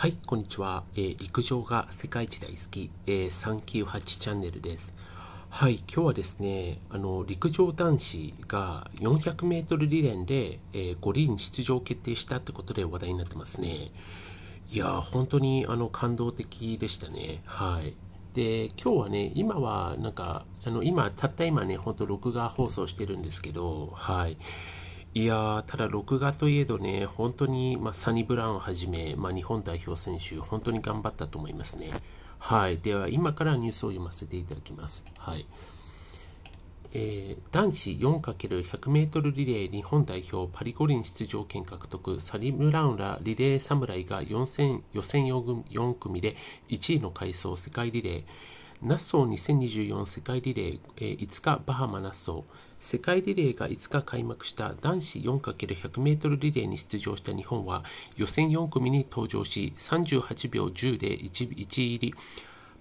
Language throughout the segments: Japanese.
はい、こんにちは。えー、陸上が世界一大好き、えー、398チャンネルです。はい、今日はですね、あの、陸上男子が400メートルリレーで、えー、五輪出場決定したってことで話題になってますね。いやー、本当にあの、感動的でしたね。はい。で、今日はね、今はなんか、あの、今、たった今ね、本当録画放送してるんですけど、はい。いやただ録画といえどね、本当に、まあ、サニブラウンをはじめ、まあ、日本代表選手、本当に頑張ったと思いますね。はい。では、今からニュースを読ませていただきます。はい。えー、男子 4×100m リレー日本代表パリ五輪出場権獲得サリムラウンラリレー侍が予選 4, 組で1位の快走世界リレーナッソー2024世界リレー、えー、5日バハマナッソー世界リレーが5日開幕した男子 4×100m リレーに出場した日本は予選4組に登場し38秒10で 1, 1入り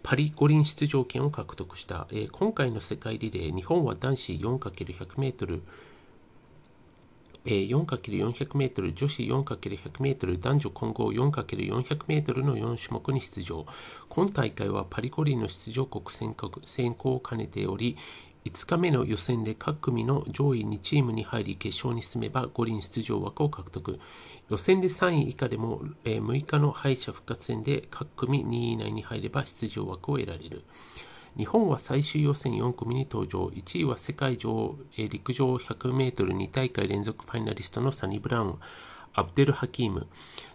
パリ五輪出場権を獲得した、えー、今回の世界リレー日本は男子 4×100m 4×400m 女子 4×100m 男女混合 4×400m の4種目に出場今大会はパリ五輪の出場国選考を兼ねており5日目の予選で各組の上位2チームに入り決勝に進めば五輪出場枠を獲得予選で3位以下でも、え6日の敗者復活戦で各組2位以内に入れば出場枠を得られる日本は最終予選4組に登場1位は世界陸上 100m2 大会連続ファイナリストのサニブラウンアブデル・ハキーム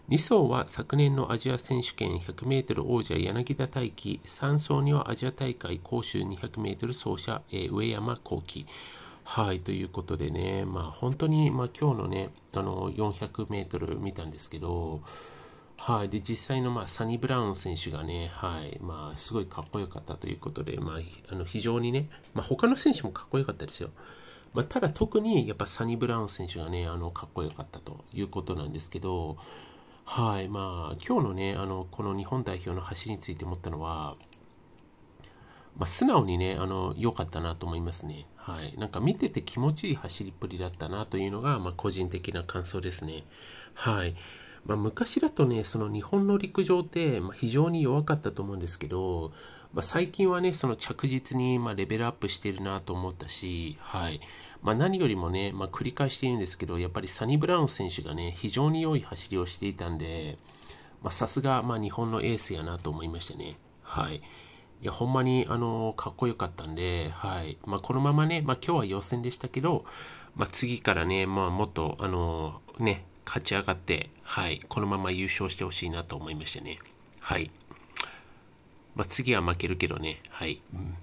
2走は昨年のアジア選手権 100m 王者柳田大輝3走にはアジア大会杭州 200m 走者、え上山幸輝はい、ということでね、まあ、本当に、まあ、今日のね、あの、400メートル見たんですけど、はい、で実際の、まあ、サニブラウン選手がね、はいまあ、すごいかっこよかったということで、まあ、あの非常にね、まあ、他の選手もかっこよかったですよ。まあ、ただ特にやっぱサニブラウン選手がね、あのかっこよかったということなんですけど、はいまあ、今日のねあの、この日本代表の走りについて思ったのは、まあ、素直にね、あの、良かったなと思いますね。はい。なんか見てて気持ちいい走りっぷりだったなというのが、まあ、個人的な感想ですね。はい。まあ、昔だとね、その日本の陸上って、ま非常に弱かったと思うんですけど、まあ、最近はね、その着実に、まレベルアップしてるなと思ったし、はい。ま何よりもね、ま繰り返しているんですけど、やっぱりサニブラウン選手がね、非常に良い走りをしていたんで、まさすが、ま日本のエースやなと思いましたね。はい。いや、ほんまに、あのかっこよかったんで、はい。まあ、このままね、まあ、今日は予選でしたけど、まあ、次からね、まあ、もっと、あのね、勝ち上がって、はい、このまま優勝してほしいなと思いましたね。はい。まあ、次は負けるけどね、はい。うん